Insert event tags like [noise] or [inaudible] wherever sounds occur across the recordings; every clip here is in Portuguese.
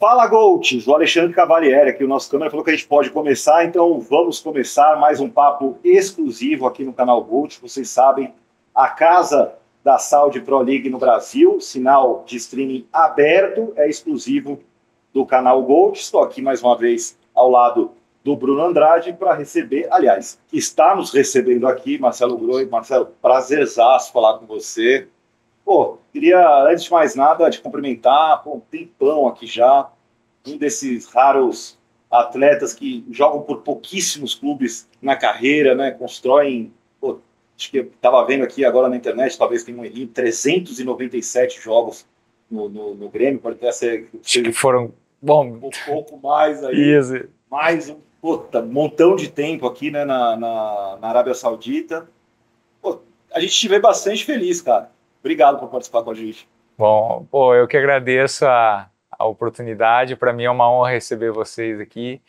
Fala Golds, o Alexandre Cavalieri aqui, o nosso câmera falou que a gente pode começar, então vamos começar mais um papo exclusivo aqui no canal Gold. Vocês sabem, a casa da Saúde Pro League no Brasil, sinal de streaming aberto, é exclusivo do canal Gold. Estou aqui mais uma vez ao lado do Bruno Andrade para receber, aliás, está nos recebendo aqui, Marcelo Groi. Marcelo, prazerzaço falar com você. Pô, queria, antes de mais nada, te cumprimentar. Pô, um tempão aqui já. Um desses raros atletas que jogam por pouquíssimos clubes na carreira, né? Constroem. Pô, acho que eu estava vendo aqui agora na internet, talvez tenha um errinho, 397 jogos no, no, no Grêmio. Pode até ser. Acho que foram. Bom. Um pouco mais aí. Mais um puta, montão de tempo aqui, né? Na, na, na Arábia Saudita. Pô, a gente estiver bastante feliz, cara. Obrigado por participar com a gente. Bom, pô, eu que agradeço a, a oportunidade. Para mim é uma honra receber vocês aqui.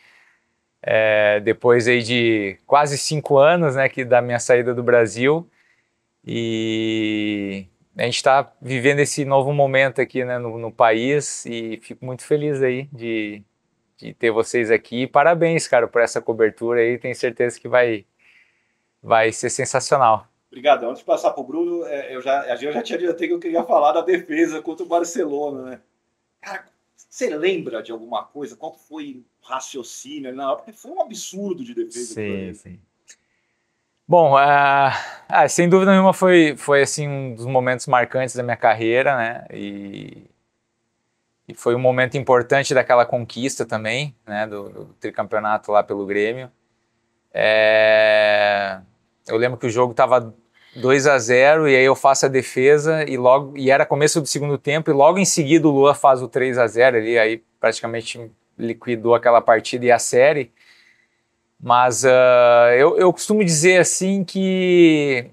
É, depois aí de quase cinco anos, né, que da minha saída do Brasil e a gente está vivendo esse novo momento aqui, né, no, no país e fico muito feliz aí de, de ter vocês aqui. Parabéns, cara, por essa cobertura aí. Tenho certeza que vai vai ser sensacional. Obrigado. Antes de passar para o Bruno, é, eu já, a já tinha adiantado que eu queria falar da defesa contra o Barcelona, né? Cara, você lembra de alguma coisa? Qual foi o raciocínio na época? Foi um absurdo de defesa. Sim, sim. Bom, uh, sem dúvida nenhuma foi, foi assim, um dos momentos marcantes da minha carreira, né? E, e foi um momento importante daquela conquista também, né? Do, do tricampeonato lá pelo Grêmio. É, eu lembro que o jogo estava 2 a 0 e aí eu faço a defesa e logo e era começo do segundo tempo e logo em seguida o Lua faz o 3 a 0 ali, aí praticamente liquidou aquela partida e a série. Mas uh, eu, eu costumo dizer assim que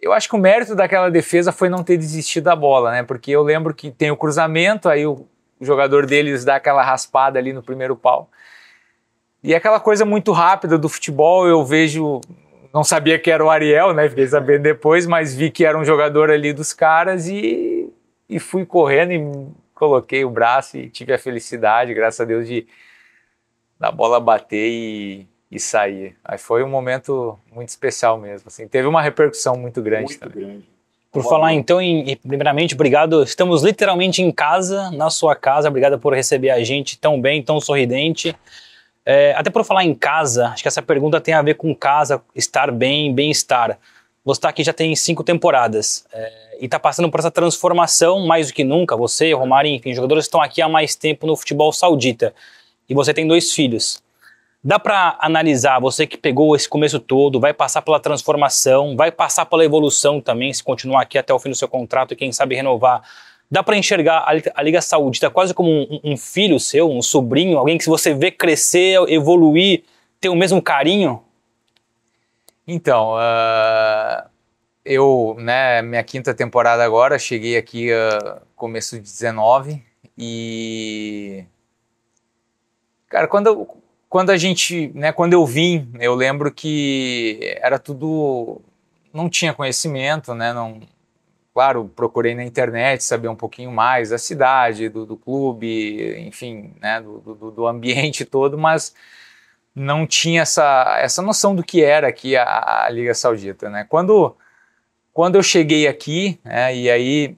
eu acho que o mérito daquela defesa foi não ter desistido da bola, né? Porque eu lembro que tem o cruzamento, aí o, o jogador deles dá aquela raspada ali no primeiro pau. E é aquela coisa muito rápida do futebol, eu vejo não sabia que era o Ariel, né? Fiquei sabendo depois, mas vi que era um jogador ali dos caras e, e fui correndo e coloquei o braço e tive a felicidade, graças a Deus, de da bola bater e, e sair. Aí foi um momento muito especial mesmo. Assim. Teve uma repercussão muito grande muito também. Grande. Por Boa falar então, em, primeiramente, obrigado. Estamos literalmente em casa, na sua casa. Obrigado por receber a gente tão bem, tão sorridente. É, até por falar em casa, acho que essa pergunta tem a ver com casa, estar bem, bem-estar. Você está aqui já tem cinco temporadas é, e está passando por essa transformação mais do que nunca. Você, Romário, enfim, jogadores estão aqui há mais tempo no futebol saudita e você tem dois filhos. Dá para analisar, você que pegou esse começo todo, vai passar pela transformação, vai passar pela evolução também, se continuar aqui até o fim do seu contrato e quem sabe renovar dá para enxergar a Liga Saúde, tá quase como um, um, filho seu, um sobrinho, alguém que você vê crescer, evoluir, ter o mesmo carinho? Então, uh, eu, né, minha quinta temporada agora, cheguei aqui uh, começo de 19 e cara, quando quando a gente, né, quando eu vim, eu lembro que era tudo não tinha conhecimento, né, não claro, procurei na internet saber um pouquinho mais da cidade, do, do clube, enfim, né, do, do, do, ambiente [laughs] todo, mas não tinha essa, essa noção do que era aqui a, a Liga Saudita. Né? Quando, quando eu cheguei aqui, né, e aí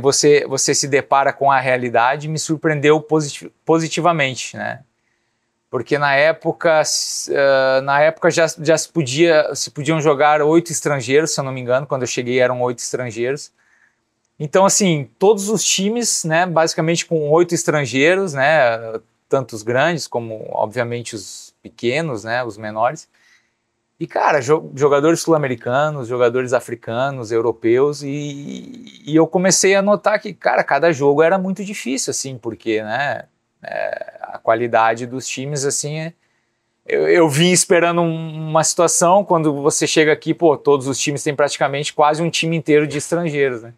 você, você se depara com a realidade, me surpreendeu positivamente. Né? porque na época, ah, na época já, já se, podia, se podiam jogar oito estrangeiros, se eu não me engano, quando eu cheguei eram oito estrangeiros. Então, assim, todos os times, né, basicamente com oito estrangeiros, né, tanto os grandes como, obviamente, os pequenos, né, os menores. E, cara, jogadores sul-americanos, jogadores africanos, europeus, e, e, eu comecei a notar que, cara, cada jogo era muito difícil, assim, porque, né, é, a qualidade dos times, assim, é, eu, eu vim esperando um, uma situação quando você chega aqui, pô, todos os times têm praticamente quase um time inteiro de estrangeiros, né?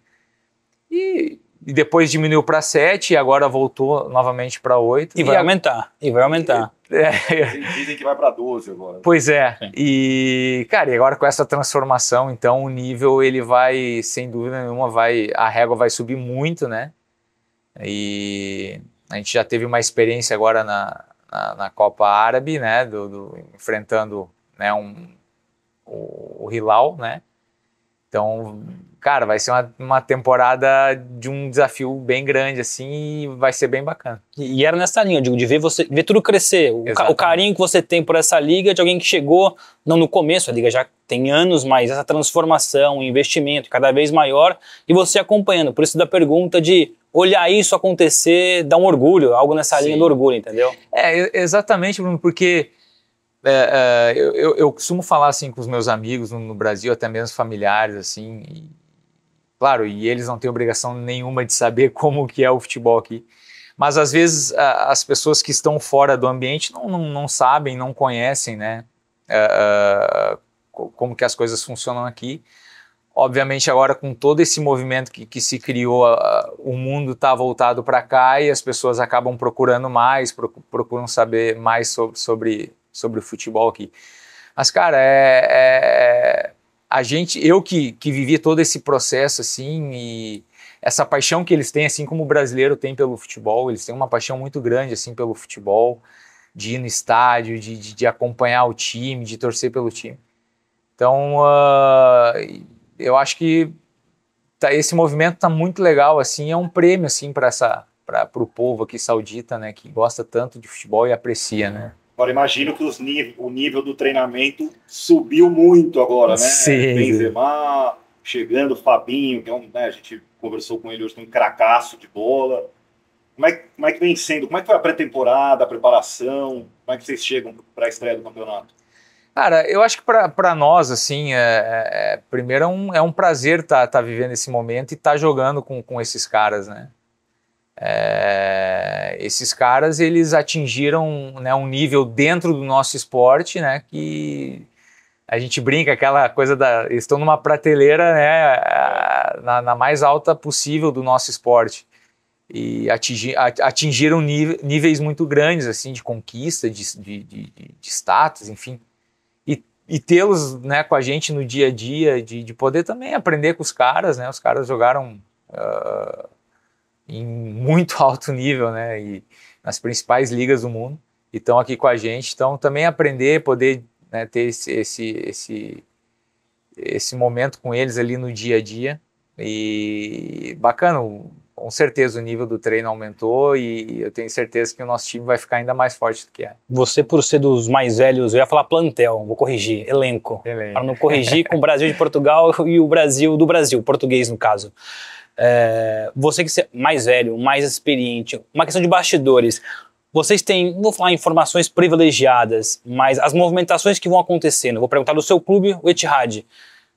E, e depois diminuiu para sete e agora voltou novamente para oito. E, e vai a... aumentar, e vai aumentar. E, é, é. Dizem que vai para 12 agora. Pois é. Sim. E, cara, e agora com essa transformação, então o nível ele vai, sem dúvida nenhuma, vai a régua vai subir muito, né? E a gente já teve uma experiência agora na, na, na Copa Árabe, né? Do, do, enfrentando né, um, o, o Hilal, né? Então, cara, vai ser uma, uma temporada de um desafio bem grande, assim, e vai ser bem bacana. E, e era nessa linha, digo, de ver você, ver tudo crescer. O, ca, o, carinho que você tem por essa liga de alguém que chegou, não no começo, a liga já tem anos, mas essa transformação, investimento cada vez maior, e você acompanhando. Por isso da pergunta de olhar isso acontecer dá um orgulho, algo nessa Sim. linha do orgulho, entendeu? É, exatamente, Bruno, porque é, é, eu, eu, eu, costumo falar assim com os meus amigos no, no Brasil, até mesmo familiares, assim, e, claro, e eles não têm obrigação nenhuma de saber [laughs] como que é o futebol aqui, mas às vezes a, as pessoas que estão fora do ambiente não, não, não sabem, não conhecem, né, é, é, como que as coisas funcionam aqui, Obviamente, agora com todo esse movimento que, que se criou, o mundo está voltado para cá e as pessoas acabam procurando mais, procuram saber mais sobre, sobre, sobre o futebol aqui. Mas, cara, é, é a gente, eu que, que vivi todo esse processo assim e essa paixão que eles têm, assim como o brasileiro tem pelo futebol, eles têm uma paixão muito grande assim pelo futebol, de ir no estádio, de, de, de acompanhar o time, de torcer pelo time. Então, uh, eu acho que tá, esse movimento tá muito legal, assim, é um prêmio, assim, para essa para o povo aqui saudita, né, que gosta tanto de futebol e aprecia, né? Agora imagino que os o nível do treinamento subiu muito agora, né? Sim. Benzema chegando, Fabinho, que é um, né, a gente conversou com ele hoje, tem um cracaço de bola. Como é, como é que vem sendo? Como é que foi a pré-temporada, a preparação? Como é que vocês chegam para a estreia do campeonato? Cara, eu acho que para nós, assim, é, é, é, primeiro é um, é um prazer estar tá, tá vivendo esse momento e estar tá jogando com, com esses caras, né? É, esses caras, eles atingiram né, um nível dentro do nosso esporte, né? Que a gente brinca, aquela coisa da... Eles estão numa prateleira, né? Na, na, mais alta possível do nosso esporte. E atingir, atingiram níveis muito grandes, assim, de conquista, de, de, de, de status, enfim e tê-los né, com a gente no dia a dia, de, de poder também aprender com os caras, né? Os caras jogaram uh, em muito [laughs] alto nível, né? E nas principais ligas do mundo e estão aqui com a gente. Então, também aprender, poder né, ter esse, esse, esse, esse momento com eles ali no dia a dia. E bacana, com certeza o nível do treino aumentou e eu tenho certeza que o nosso time vai ficar ainda mais forte do que é. Você, por ser dos mais velhos, eu ia falar plantel, vou corrigir, elenco. elenco. Para não corrigir com o Brasil de Portugal e o Brasil do Brasil, português no caso. É, você que é mais velho, mais experiente, uma questão de bastidores. Vocês têm, vou falar, informações privilegiadas, mas as movimentações que vão acontecendo, vou perguntar do seu clube, o Etihad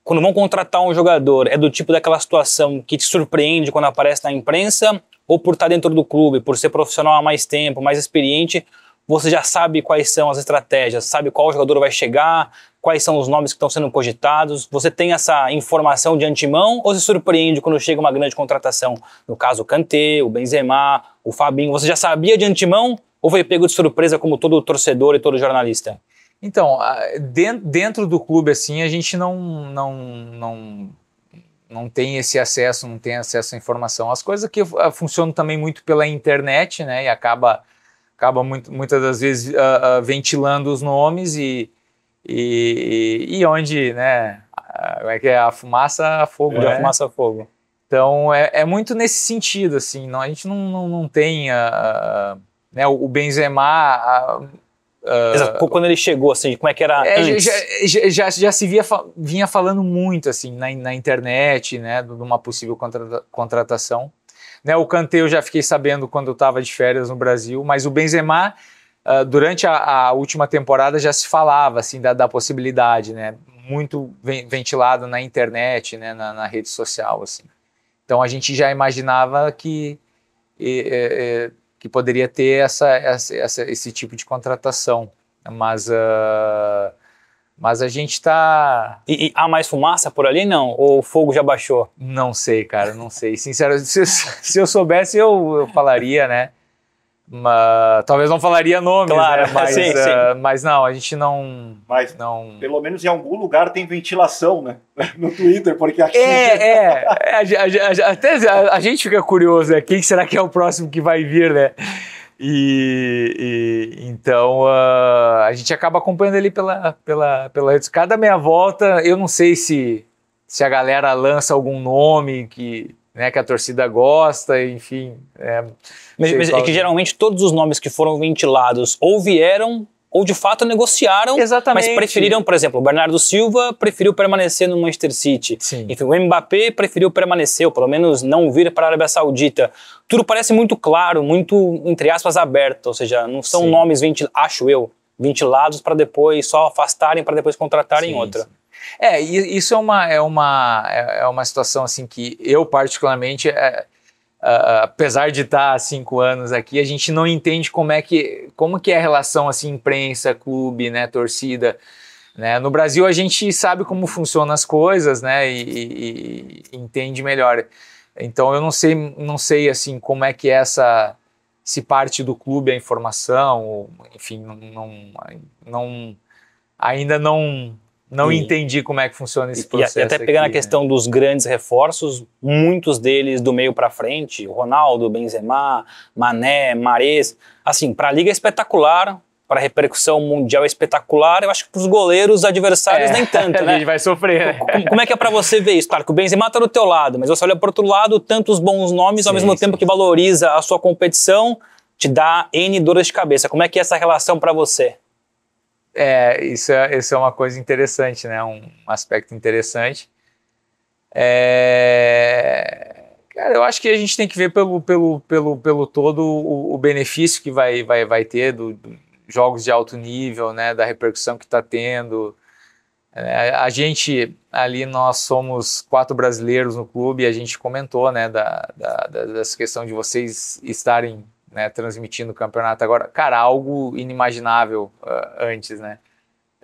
quando vão contratar um jogador, é do tipo daquela situação que te surpreende quando aparece na imprensa, ou por estar dentro do clube, por ser profissional há mais tempo, mais experiente, você já sabe quais são as estratégias, sabe qual jogador vai chegar, quais são os nomes que estão sendo cogitados, você tem essa informação de antemão ou se surpreende quando chega uma grande contratação? No caso, o Kanté, o Benzema, o Fabinho, você já sabia de antemão ou foi pego de surpresa como todo torcedor e todo jornalista? Então, dentro do clube, assim, a gente não, não, não, não tem esse acesso, não tem acesso à informação. As coisas que ah, funcionam também muito pela internet, né? E acaba, acaba muito, muitas das vezes uh, uh, ventilando os nomes e, e, e onde, né? Como é que é? A fumaça, a fogo, é, né? A fumaça, a fogo. Então, é, é muito nesse sentido, assim. Não, a gente não, não, não tem... Uh, né, o Benzema, Uh, Quando ele chegou, assim, como é que era é, já, já, já, já, se via, vinha falando muito, assim, na, na internet, né, de uma possível contra, contratação. Né, o Kanté eu já fiquei sabendo quando eu estava de férias no Brasil, mas o Benzema, uh, durante a, a, última temporada, já se falava, assim, da, da possibilidade, né, muito ventilado na internet, né, na, na rede social, assim. Então a gente já imaginava que... E, e, que poderia ter essa, essa, essa esse tipo de contratação. Mas, uh, mas a gente está. E, e, há mais fumaça por ali? Não? Ou o fogo já baixou? Não sei, cara, não sei. Sinceramente, [laughs] se, se eu soubesse, eu, eu falaria, né? Mas, talvez não falaria nome, né? claro, né? mas, sim, uh, sim. mas não, a gente não, mas, não. Pelo menos em algum lugar tem ventilação, né? [laughs] No Twitter, porque aqui. É, [laughs] é. é a, a, a, até a, gente fica curioso, né? Quem será que é o próximo que vai vir, né? E, e então uh, a gente acaba acompanhando ele pela, pela, pela rede. Cada meia volta, eu não sei se, se a galera lança algum nome que né, que a torcida gosta, enfim. É, mas, mas é que geralmente todos os nomes que foram ventilados ou vieram ou de fato negociaram, Exatamente. mas preferiram, por exemplo, o Bernardo Silva preferiu permanecer no Manchester City. Sim. Enfim, o Mbappé preferiu permanecer, ou pelo menos não vir para a Arábia Saudita. Tudo parece muito claro, muito, entre aspas, aberto, ou seja, não são Sim. nomes, acho eu, ventilados para depois só afastarem, para depois contratarem sim, outra. Sim. É, isso é uma, é uma, é uma situação assim que eu particularmente, é, uh, apesar de estar há cinco anos aqui, a gente não entende como é que, como que é a relação assim imprensa, clube, né, torcida. Né? No Brasil a gente sabe como funcionam as coisas, né, e, e, e entende melhor. Então eu não sei, não sei assim como é que é essa se parte do clube a é informação, enfim, não, não, não ainda não não e, entendi como é que funciona esse processo. E até pegando aqui, a né? questão né? dos grandes reforços, muitos deles do meio para frente, Ronaldo, Benzema, Mané, Mares, assim, para a liga é espetacular, para a repercussão mundial é espetacular. Eu acho que para os goleiros adversários é, nem tanto, [laughs] né? A gente vai sofrer. Né? Como, como é que é para você ver isso? Claro que o Benzema está do teu lado, mas você olha para outro lado, tantos bons nomes, sim, ao mesmo sim. tempo que valoriza a sua competição, te dá N dores de cabeça. Como é que é essa relação para você? É, isso é, isso é uma coisa interessante, né? Um aspecto interessante. É... Cara, eu acho que a gente tem que ver pelo, pelo, pelo, pelo todo o, o benefício que vai, vai, vai ter dos do, jogos de alto nível, né? Da repercussão que está tendo. É, a gente ali nós somos quatro brasileiros no clube e a gente comentou, né? Da, da, da dessa questão de vocês estarem né, transmitindo o campeonato agora. Cara, algo inimaginável uh, antes, né?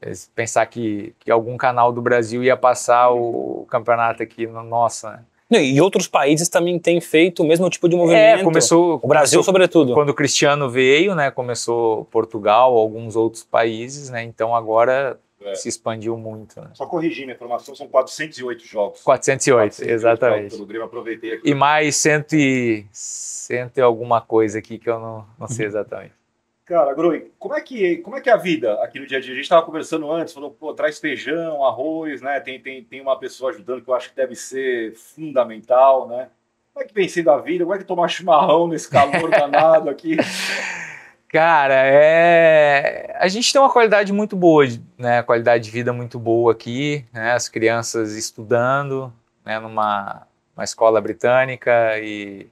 É pensar que, que algum canal do Brasil ia passar o, o campeonato aqui, no, nossa, né? E outros países também têm feito o mesmo tipo de é, movimento. É, começou. O Brasil, começou, sobretudo. Quando o Cristiano veio, né? Começou Portugal, alguns outros países, né? Então agora é. se expandiu muito. Né? Só corrigir minha informação, são 408 jogos. 408, 408 exatamente. Jogos Grêmio, aproveitei aqui. E mais cento e, cento e alguma coisa aqui que eu não, não sei uhum. exatamente. Cara, Groi, como é, que, como é que é a vida aqui no dia a dia? A gente estava conversando antes, falou, pô, traz feijão, arroz, né? Tem, tem, tem uma pessoa ajudando que eu acho que deve ser fundamental, né? Como é que vem sendo a vida? Como é que tomar chimarrão nesse calor [laughs] danado aqui? Cara, é... a gente tem uma qualidade muito boa, né? Qualidade de vida muito boa aqui, né? As crianças estudando, né? Numa uma escola britânica e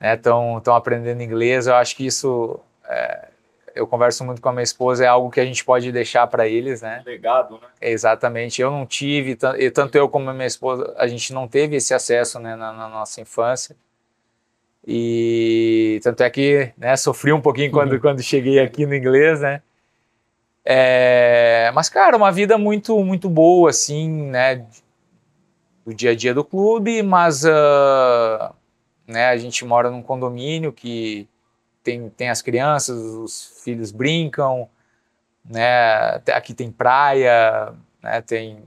estão né? aprendendo inglês. Eu acho que isso, é... eu converso muito com a minha esposa, é algo que a gente pode deixar para eles, né? Legado, né? Exatamente. Eu não tive, tanto eu como a minha esposa, a gente não teve esse acesso né? na, na nossa infância. E tanto é que né, sofri um pouquinho quando, uhum. quando cheguei aqui no inglês, né? É, mas, cara, uma vida muito, muito boa, assim, né? Do dia a dia do clube, mas uh, né, a gente mora num condomínio que tem, tem as crianças, os filhos brincam, né? Aqui tem praia, né, tem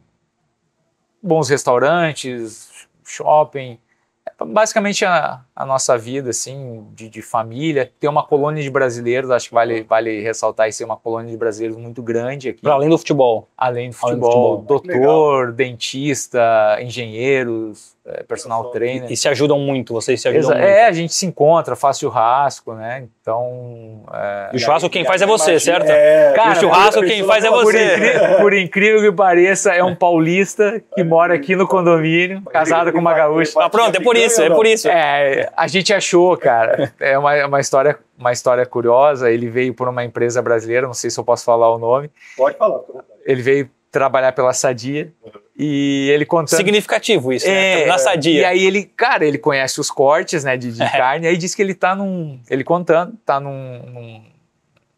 bons restaurantes, shopping. É, basicamente a, a nossa vida, assim, de, de, família. Tem uma colônia de brasileiros, acho que vale, vale ressaltar isso, é uma colônia de brasileiros muito grande aqui. Pra além do futebol. Além do futebol. Além do futebol. Doutor, Legal. dentista, engenheiros, eh, personal trainer. E, e, se ajudam muito, vocês se ajudam Exa muito. É, a gente se encontra, faz churrasco, né? Então... É... E o churrasco quem faz é você, certo? É, Cara, o churrasco quem faz é você. Por incrível, por incrível que pareça, é um paulista que mora aqui no condomínio, casado com uma gaúcha. Ah, pronto, é, é por isso, é por isso. É, a gente achou, cara. [laughs] É uma, é uma, história, uma história curiosa. Ele veio por uma empresa brasileira, não sei se eu posso falar o nome. Pode falar. Ele veio trabalhar pela Sadia. E ele contando. Significativo isso, né? é, né? Na sadia. E aí ele, cara, ele conhece os cortes, né, de, de é. [laughs] carne. Aí diz que ele tá num. Ele contando, tá num, num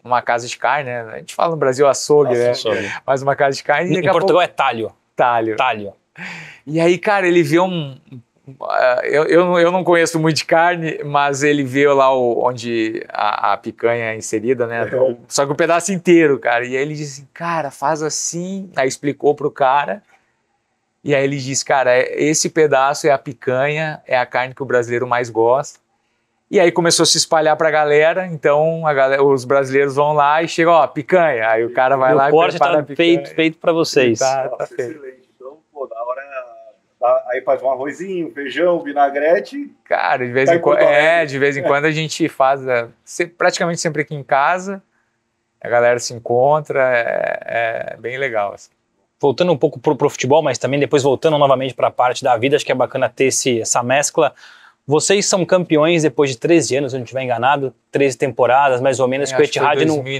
uma casa de carne, né? A gente fala no Brasil açougue, Nossa, né? Açougue. Mas uma casa de carne. Em Portugal pouco... é talho. Talho. Talho. E aí, cara, ele vê um é, eu, eu não, eu, não conheço muito de carne, mas ele veio lá o, onde a, a, picanha é inserida, né? É. só que o um pedaço inteiro, cara. E aí ele disse, assim, cara, faz assim. Aí explicou pro cara. E aí ele disse, cara, é, esse pedaço é a picanha, é a carne que o brasileiro mais gosta. E aí começou a se espalhar pra galera, então a galera, os brasileiros vão lá e chegam, ó, picanha. Aí o cara vai e lá o e prepara tá a picanha. feito, feito para vocês. Tá, tá feito. Aí faz um arrozinho, feijão, vinagrete. Cara, de vez tá em quando. É, de vez em é. quando a gente faz. É, praticamente sempre aqui em casa. A galera se encontra. É, é bem legal. Assim. Voltando um pouco pro, pro futebol, mas também depois voltando novamente para a parte da vida, acho que é bacana ter esse, essa mescla. Vocês são campeões depois de 13 anos, se eu não estiver enganado, 13 temporadas, mais ou menos, é, que o Etihad 2009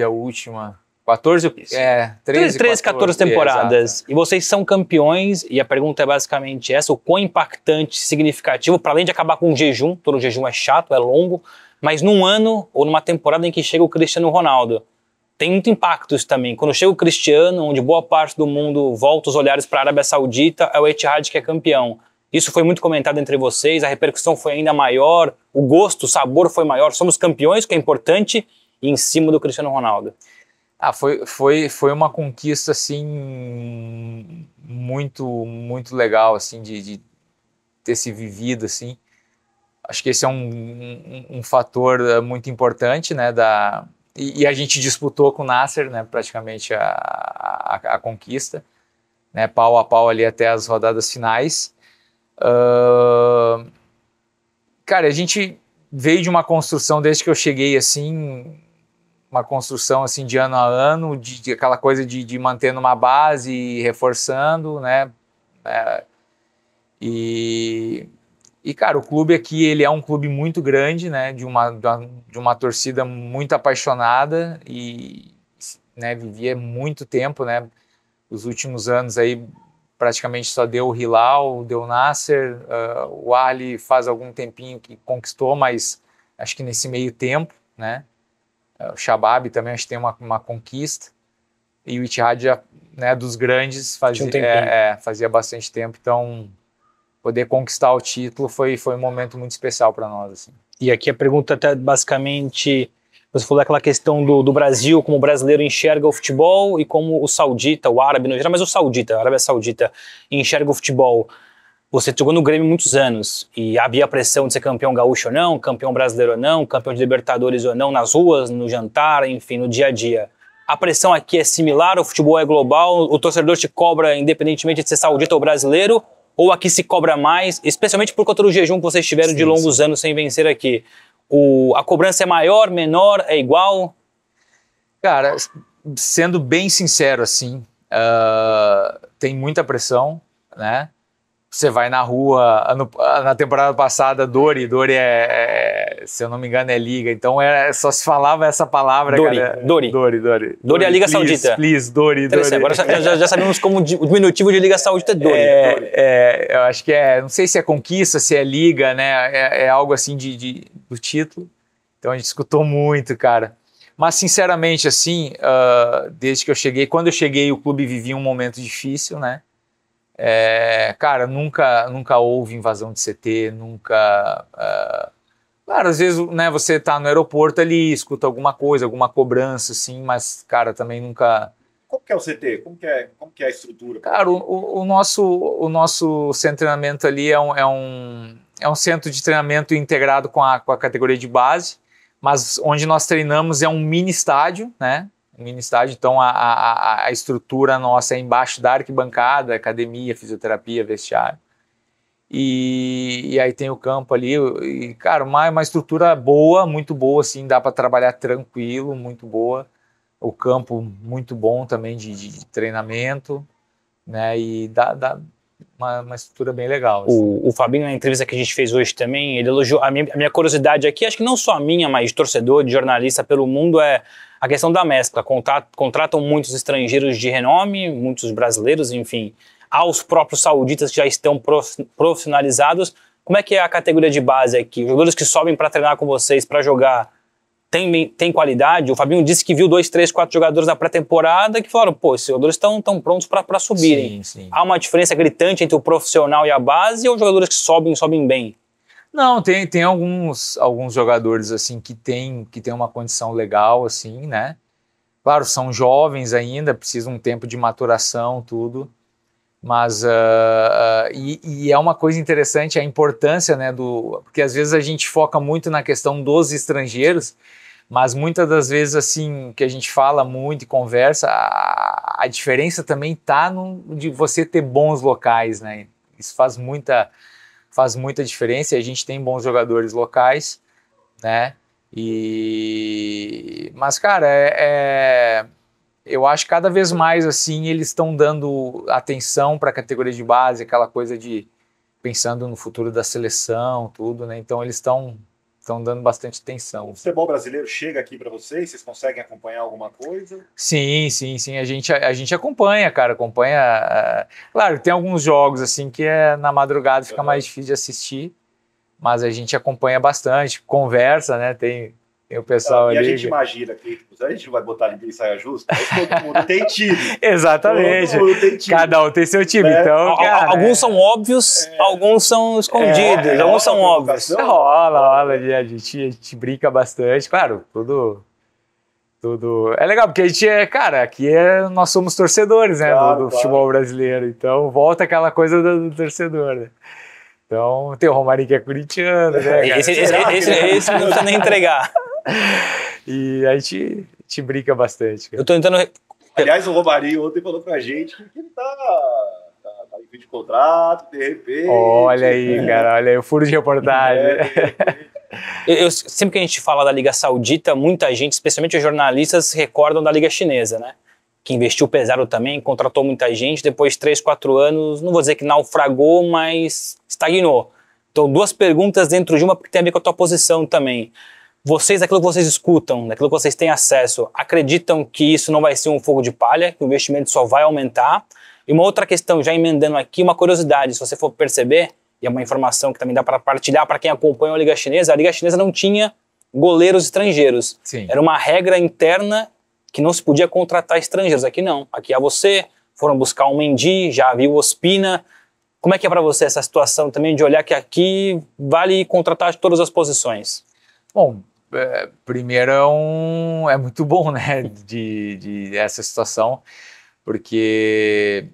não... a última. 14, é, 13, 13 14, 14 temporadas. É, e vocês são campeões, e a pergunta é basicamente essa: o quão impactante, significativo, para além de acabar com o jejum, todo jejum é chato, é longo, mas num ano ou numa temporada em que chega o Cristiano Ronaldo. Tem muito impacto isso também. Quando chega o Cristiano, onde boa parte do mundo volta os olhares para a Arábia Saudita, é o Etihad que é campeão. Isso foi muito comentado entre vocês, a repercussão foi ainda maior, o gosto, o sabor foi maior. Somos campeões, que é importante, e em cima do Cristiano Ronaldo. Ah, foi, foi, foi uma conquista assim muito muito legal assim de, de ter se vivido assim. Acho que esse é um, um, um fator eh, muito importante, né? Da e, e, a gente disputou com o Nasser, né? Praticamente a, a, a, conquista, né? Pau a pau ali até as rodadas finais. Uh, cara, a gente veio de uma construção desde que eu cheguei assim uma construção assim de ano a ano, de, de aquela coisa de, de mantendo uma base e reforçando, né? É, e, e, cara, o clube aqui, ele é um clube muito grande, né? De uma, de uma torcida muito apaixonada e né, vivia é muito tempo, né? Os últimos anos aí praticamente só deu o Hilal, deu o Nasser, uh, o Ali faz algum tempinho que conquistou, mas acho que nesse meio tempo, né? É, o Shabab também acho que tem uma, uma conquista. E o Itihad já, né, dos grandes fazia, um é, é, fazia bastante tempo. Então, poder conquistar o título foi, foi um momento muito especial para nós. Assim. E aqui a pergunta até basicamente... Você falou daquela questão do, do, Brasil, como o brasileiro enxerga o futebol e como o saudita, o árabe no geral, mas o saudita, a Arábia Saudita, enxerga o futebol. Você jogou no Grêmio muitos anos e havia pressão de ser campeão gaúcho ou não, campeão brasileiro ou não, campeão de Libertadores ou não, nas ruas, no jantar, enfim, no dia a dia. A pressão aqui é similar, o futebol é global, o torcedor te cobra independentemente de ser saudita ou brasileiro, ou aqui se cobra mais, especialmente por conta do jejum que vocês tiveram sim, de longos sim. anos sem vencer aqui. O, a cobrança é maior, menor, é igual? Cara, sendo bem sincero assim, uh, tem muita pressão, né? Você vai na rua, ano, ah, ah, na temporada passada, Dori, Dori é, é, se eu não me engano, é liga. Então é, só se falava essa palavra, Dori, cara. Dori. Dori, Dori. Dori, Dori é a Liga please, Saudita. Please, Dori, Dori. Agora já, já, já, sabemos como o diminutivo de Liga Saudita é Dori. Né? É, Dori. é, eu acho que é, não sei se é conquista, se é liga, né? É, é algo assim de, de, do título. Então a gente escutou muito, cara. Mas, sinceramente, assim, uh, desde que eu cheguei, quando eu cheguei, o clube vivia um momento difícil, né? É, cara, nunca, nunca houve invasão de CT, nunca. É, claro, às vezes né, você tá no aeroporto ali, escuta alguma coisa, alguma cobrança, assim, mas, cara, também nunca. Como que é o CT? Como que é, como que é a estrutura? Cara, o, o, o nosso, o nosso centro de treinamento ali é um, é, um, é um centro de treinamento integrado com a, com a categoria de base, mas onde nós treinamos é um mini estádio, né? mini estádio, então a, a, a estrutura nossa é embaixo da arquibancada, academia, fisioterapia, vestiário. E, e, aí tem o campo ali, e cara, uma, uma estrutura boa, muito boa, assim, dá para trabalhar tranquilo, muito boa. O campo muito bom também de, de treinamento, né? E dá, dá uma, uma, estrutura bem legal. Assim. O, o, Fabinho, na entrevista que a gente fez hoje também, ele elogiou. A minha, a minha curiosidade aqui, acho que não só a minha, mas torcedor, de jornalista pelo mundo, é a questão da mescla, contratam muitos estrangeiros de renome, muitos brasileiros, enfim, aos próprios sauditas que já estão profissionalizados. Como é que é a categoria de base aqui? Os jogadores que sobem para treinar com vocês, para jogar, tem, tem qualidade? O Fabinho disse que viu dois, três, quatro jogadores na pré-temporada que falaram, pô, esses jogadores estão tão prontos para subirem. Sim, sim. Há uma diferença gritante entre o profissional e a base ou os jogadores que sobem, sobem bem? Não, tem, tem alguns, alguns jogadores assim que tem, que tem uma condição legal, assim, né? Claro, são jovens ainda, precisam um tempo de maturação, tudo. Mas uh, uh, e, e, é uma coisa interessante a importância, né? Do, porque às vezes a gente foca muito na questão dos estrangeiros, mas muitas das vezes assim que a gente fala muito e conversa, a, a diferença também tá de você ter bons locais, né? Isso faz muita faz muita diferença e a gente tem bons jogadores locais, né? E mas cara, é, é... eu acho que cada vez mais assim eles estão dando atenção para a categoria de base, aquela coisa de pensando no futuro da seleção, tudo, né? Então eles estão estão dando bastante atenção. O futebol brasileiro chega aqui para vocês? Vocês conseguem acompanhar alguma coisa? Sim, sim, sim. A gente, a, a gente acompanha, cara. Acompanha. Ah, claro, tem alguns jogos assim que é, na madrugada fica uhum. mais difícil de assistir, mas a gente acompanha bastante, conversa, né? Tem, tem o pessoal então, ali. E a gente imagina que tipo, a gente vai botar ninguém em saia justa, mas todo mundo tem time. [laughs] Exatamente. Mundo tem time. Cada um tem seu time. É. Então, cara, alguns é. são óbvios, é. alguns são escondidos, é, alguns são óbvios. Rola, rola, a gente, a gente brinca bastante. Claro, tudo tudo. É legal, porque a gente é, cara, aqui é, nós somos torcedores, né, claro, do, do, futebol brasileiro. Então volta aquela coisa do, do torcedor, né? Então tem o Romarinho que é corintiano, né? Esse, esse, esse, esse, não precisa nem entregar e a gente, te brinca bastante. Cara. Eu tô tentando. Aliás, o Romarinho ontem falou pra gente que ele tá de tá, tá contrato, de repente. Olha aí, é. cara, olha aí o furo de reportagem. É, eu, sempre que a gente fala da Liga Saudita, muita gente, especialmente os jornalistas, recordam da Liga Chinesa, né? Que investiu pesado também, contratou muita gente, depois de 3, 4 anos, não vou dizer que naufragou, mas estagnou. Então, duas perguntas dentro de uma, porque tem a ver com a tua posição também vocês, daquilo que vocês escutam, daquilo que vocês têm acesso, acreditam que isso não vai ser um fogo de palha, que o investimento só vai aumentar? E uma outra questão, já emendando aqui, uma curiosidade, se você for perceber, e é uma informação que também dá para partilhar para quem acompanha a Liga Chinesa, a Liga Chinesa não tinha goleiros estrangeiros. Sim. Era uma regra interna que não se podia contratar estrangeiros. Aqui não. Aqui é você, foram buscar um Mendy, já viu Ospina. Como é que é para você essa situação também de olhar que aqui vale contratar todas as posições? Bom, é, primeiro é um é muito bom, né, de, de essa situação, porque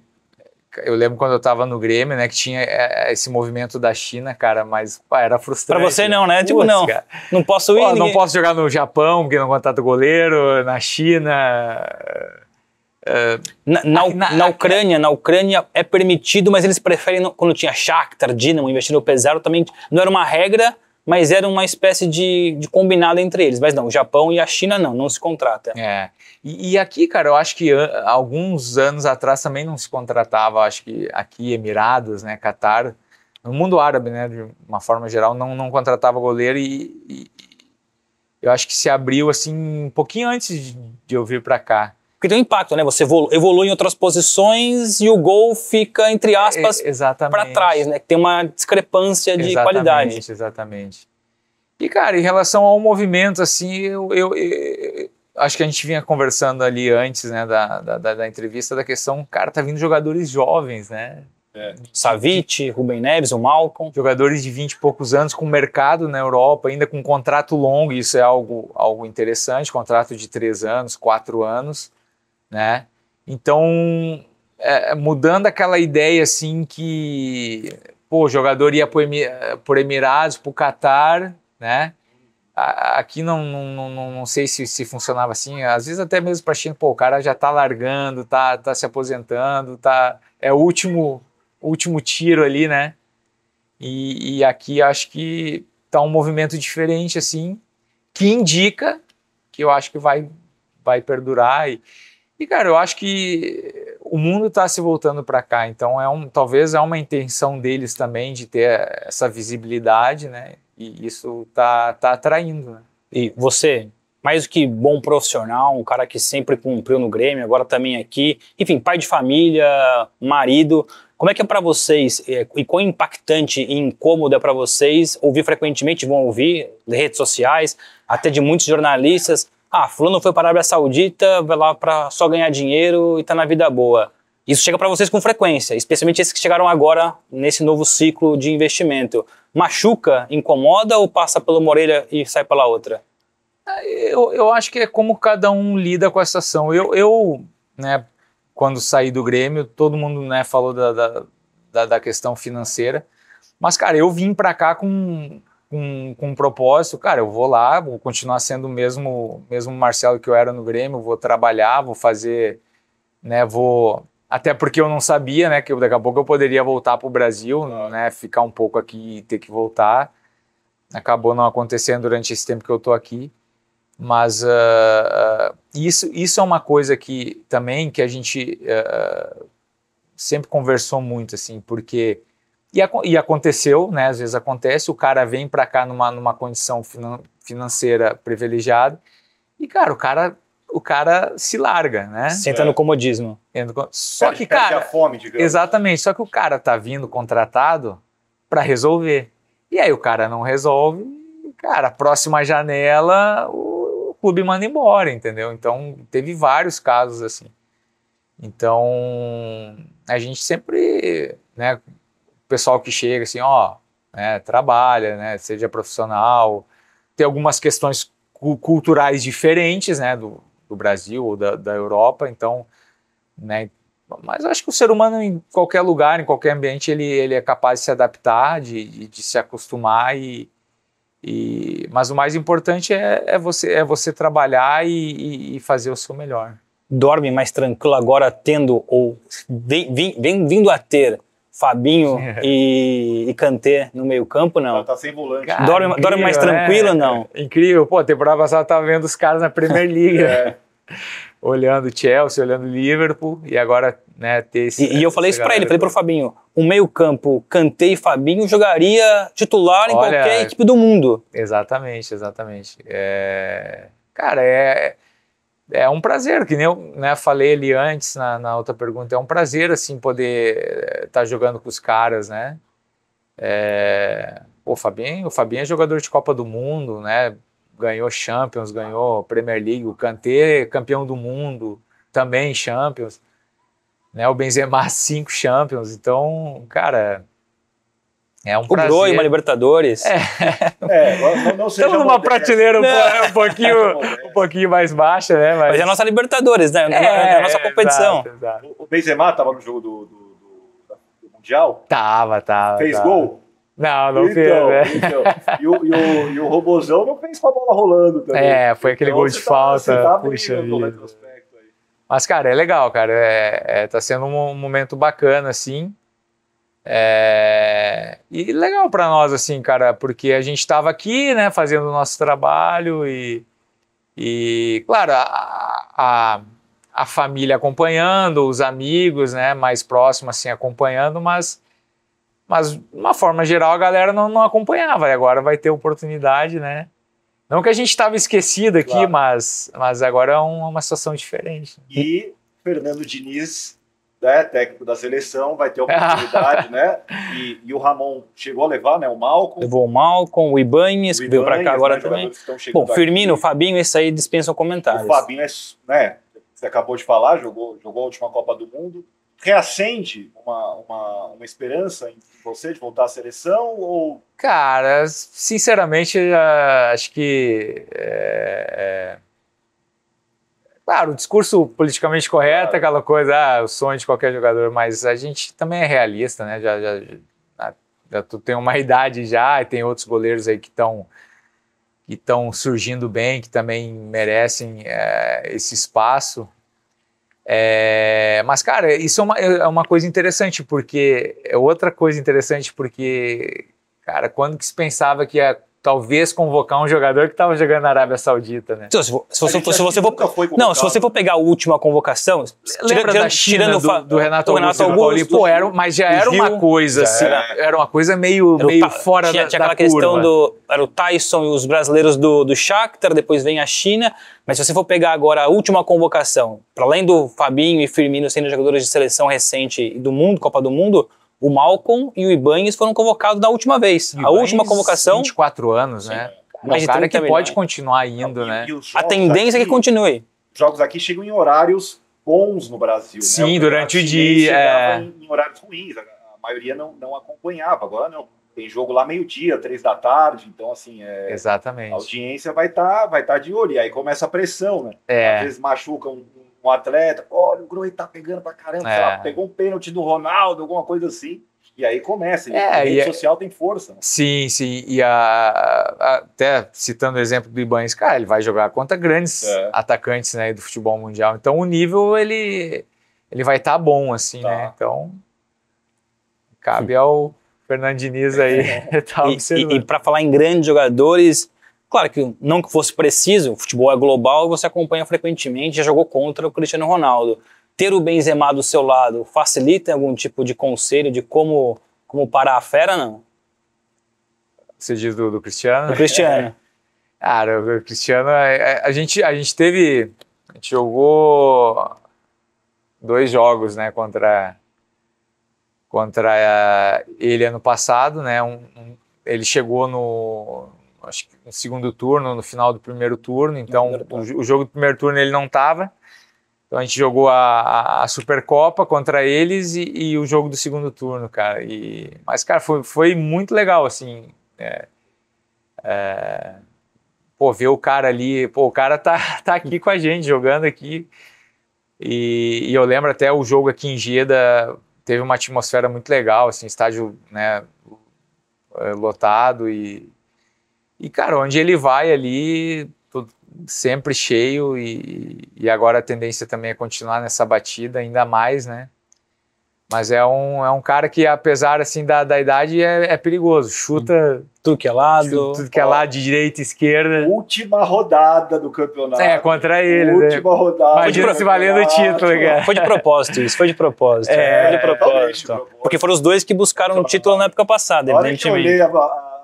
eu lembro quando eu tava no Grêmio, né, que tinha é, é, esse movimento da China, cara, mas pá, era frustrante. Pra você não, né? tipo, não, não posso ir. Pô, ninguém... Não posso jogar no Japão, porque não contrata goleiro, na China. É, na, na, na, na, Ucrânia, na Ucrânia é permitido, mas eles preferem, quando tinha Shakhtar, Dinamo, investindo pesado, também não era uma regra, mas era uma espécie de, de combinado entre eles. Mas não, o Japão e a China não, não se contrata. É. E, e aqui, cara, eu acho que an alguns anos atrás também não se contratava, acho que aqui, Emirados, né, Catar, no mundo árabe, né, de uma forma geral, não, não contratava goleiro e, e eu acho que se abriu assim um pouquinho antes de eu vir para cá porque tem um impacto, né? Você evolui em outras posições e o gol fica, entre aspas, é, para trás, né? Tem uma discrepância de exatamente, qualidade. Exatamente. exatamente E, cara, em relação ao movimento, assim, eu, eu, eu acho que a gente vinha conversando ali antes, né, da, da, da, entrevista, da questão, cara, tá vindo jogadores jovens, né? É. Savic, Rubem Neves, o Malcolm. Jogadores de 20 e poucos anos com mercado na Europa, ainda com contrato longo, isso é algo, algo interessante, contrato de três anos, quatro anos né? Então, é, é, mudando aquela ideia assim que pô, o jogador ia por, Emir, por Emirados, por Qatar né? Aqui não, não, não, não sei se, se funcionava assim. Às vezes até mesmo para China, pô, o cara já tá largando, tá, tá se aposentando, tá é o último último tiro ali, né? E, e aqui acho que tá um movimento diferente assim, que indica que eu acho que vai vai perdurar e, e, cara, eu acho que o mundo está se voltando para cá, então é um, talvez é uma intenção deles também de ter essa visibilidade, né? E isso tá, tá atraindo. Né? E você, mais do que bom profissional, um cara que sempre cumpriu no Grêmio, agora também aqui, enfim, pai de família, marido, como é que é para vocês é, e quão impactante e incômodo é para vocês ouvir frequentemente, vão ouvir, de redes sociais, até de muitos jornalistas, ah, fulano foi para a Arábia Saudita, vai lá para só ganhar dinheiro e tá na vida boa. Isso chega para vocês com frequência, especialmente esses que chegaram agora nesse novo ciclo de investimento. Machuca, incomoda ou passa pela uma orelha e sai pela outra? É, eu, eu acho que é como cada um lida com essa ação. Eu, eu né, quando saí do Grêmio, todo mundo né, falou da, da, da questão financeira. Mas, cara, eu vim para cá com com, com um propósito, cara, eu vou lá, vou continuar sendo o mesmo, mesmo Marcelo que eu era no Grêmio, vou trabalhar, vou fazer, né, vou... Até porque eu não sabia, né, que daqui a pouco eu poderia voltar para o Brasil, né, ficar um pouco aqui e ter que voltar. Acabou não acontecendo durante esse tempo que eu tô aqui. Mas uh, uh, isso, isso é uma coisa que também que a gente uh, sempre conversou muito, assim, porque e, e aconteceu, né? Às vezes acontece, o cara vem para cá numa, numa condição finan, financeira privilegiada e, cara, o cara o cara se larga, né? Senta no é. comodismo. Só que, cara. Fome, exatamente. Só que o cara tá vindo contratado para resolver. E aí o cara não resolve, cara, próxima janela o, o clube manda embora, entendeu? Então teve vários casos assim. Então a gente sempre, né? pessoal que chega assim, ó, né, trabalha, né, seja profissional, tem algumas questões culturais diferentes, né, do, do Brasil ou da, da Europa, então, né, mas acho que o ser humano em qualquer lugar, em qualquer ambiente, ele, ele é capaz de se adaptar, de, de, de se acostumar e, e, mas o mais importante é, é, você, é você trabalhar e, e, fazer o seu melhor. Dorme mais tranquilo agora tendo ou vem, vem, vem vindo a ter Fabinho é. e, e Kanté no meio-campo, não. Tá, tá, sem volante. Cara, dorme, incrível, dorme mais né, tranquilo, é, não. É, incrível, pô, temporada passada eu tava vendo os caras na Premier [laughs] League. Né? é. Olhando Chelsea, olhando Liverpool, e agora, né, ter esse. E, e eu falei isso pra ele, falei pro Fabinho: o meio-campo, Kanté e Fabinho jogaria titular em Olha, qualquer equipe do mundo. Exatamente, exatamente. É, cara, é, é é um prazer, que nem eu né, falei ali antes na, na, outra pergunta, é um prazer assim poder estar eh, tá jogando com os caras, né? É, o Fabinho, o Fabinho é jogador de Copa do Mundo, né? Ganhou Champions, ganhou Premier League, o Kanté é campeão do mundo, também Champions, né? O Benzema [laughs] cinco Champions, então, cara, é um o prazer. uma Libertadores. É. é Estamos numa prateleira um, pouquinho, um pouquinho mais baixa, né? Mas... mas é a nossa Libertadores, né? É, é a nossa competição. Exato, exato. O Benzema estava no jogo do, do, do, Mundial? Tava, tava. Fez tava. gol? Não, não então, fez. Né? Então. E, o, e, o, e o Robozão não fez com a bola rolando também. É, foi aquele então, gol de tá falta. Tá puxa vida. Mas, cara, é legal, cara. É, é, tá sendo um momento bacana, assim. É... E legal para nós, assim, cara, porque a gente estava aqui, né, fazendo o nosso trabalho e, e claro, a, a, a, família acompanhando, os amigos, né, mais próximos, assim, acompanhando, mas, mas de uma forma geral a galera não, não acompanhava e agora vai ter oportunidade, né? Não que a gente estava esquecido aqui, claro. mas, mas agora é uma situação diferente. E Fernando Diniz né, técnico da seleção, vai ter oportunidade, [laughs] né? E, e, o Ramon chegou a levar, né? O Malcom. Levou o Malcom, o Ibanes que veio para cá agora né, também. Bom, Firmino, aqui. Fabinho, esse aí dispensam comentários. O Fabinho, é, né? Você acabou de falar, jogou, jogou a última Copa do Mundo. Reacende uma, uma, uma esperança em você de voltar à seleção? Ou... Cara, sinceramente, acho que. É, é Claro, o discurso politicamente correto é aquela coisa, ah, o sonho de qualquer jogador, mas a gente também é realista, né? Já, já, já, já tu tem uma [laughs] idade já, e tem outros goleiros aí que estão que estão surgindo bem, que também merecem é, esse espaço. É, mas, cara, isso é uma, é uma coisa interessante, porque é outra coisa interessante, porque, cara, quando que se pensava que ia talvez convocar um jogador que estava jogando na Arábia Saudita, né? Então, se, for, se, for, se, você for, não, se você for pegar a última convocação, lembra tirando, China, tirando do, do, Renato, do Augusto, Renato Augusto, Paulinho, pô, era, mas já era uma coisa assim, era, era, uma coisa meio, meio ta, fora tinha, da, tinha aquela da questão curva. do era o Tyson e os brasileiros do, do Shakhtar, depois vem a China, mas se você for pegar agora a última convocação, para além do Fabinho e Firmino sendo jogadores de seleção recente do mundo, Copa do Mundo, o Malcolm e o Ibanhes foram convocados da última vez. Ibanez, a última convocação. 24 anos, né? Sim. Mais é um cara que pode continuar indo, né? A tendência aqui, é que continue. Os jogos aqui chegam em horários bons no Brasil. Né? Sim, né? o durante o dia. É... Em horários ruins, a maioria não, não acompanhava, agora não. Tem jogo lá meio-dia, três da tarde, então assim, é, Exatamente. a audiência vai estar tá, vai tá de olho, e aí começa a pressão, né? É. Às vezes machuca um, um atleta, olha, o Groen tá pegando pra caramba, é. lá, pegou um pênalti do Ronaldo, alguma coisa assim. E aí começa, é, a rede é- social tem força. Né? Sim, sim. E a, a, até citando o exemplo do Ibanez, cara, ele vai jogar contra grandes é. atacantes né, do futebol mundial. Então o nível ele, ele vai estar tá bom, assim, tá. né? Então cabe ao Fernando aí. É. [laughs] tá e, e, e para falar em grandes jogadores, Claro que não que fosse preciso, o futebol é global e você acompanha frequentemente, já jogou contra o Cristiano Ronaldo. Ter o Benzema do seu lado facilita algum tipo de conselho de como, como parar a fera, não? Você diz do, do Cristiano? Do Cristiano. É. [laughs] Cara, o Cristiano, a, é, é, a, gente, a gente teve, a gente jogou dois jogos, né, contra, contra eh, ele ano passado, né, um, um, ele chegou no, acho que no segundo turno, no final do primeiro turno. Então, primeiro turno. O, o, jogo do primeiro turno ele não estava. Então, a gente jogou a, a Supercopa contra eles e, e, o jogo do segundo turno, cara. E, mas, cara, foi, foi muito legal, assim. É, é, pô, ver o cara ali, pô, o cara tá, [laughs] tá aqui com a gente, jogando aqui. E, e eu lembro até o jogo aqui em Geda, teve uma atmosfera muito legal, assim, estádio, né, lotado e e, cara, onde ele vai ali, tudo, sempre cheio, e, e agora a tendência também é continuar nessa batida, ainda mais, né? Mas é um, é um cara que, apesar assim da, da idade, é, é perigoso. Chuta. Hum. Tudo que é lado. tudo que é lado, de direita e esquerda. Última rodada do campeonato. É, contra ele. Né? Última né? rodada. Imagina se valendo o título, cara. Né? Foi de propósito isso, foi de propósito. É, foi de propósito. Porque foram os dois que buscaram o título na época passada, evidentemente. Eu olhei a, a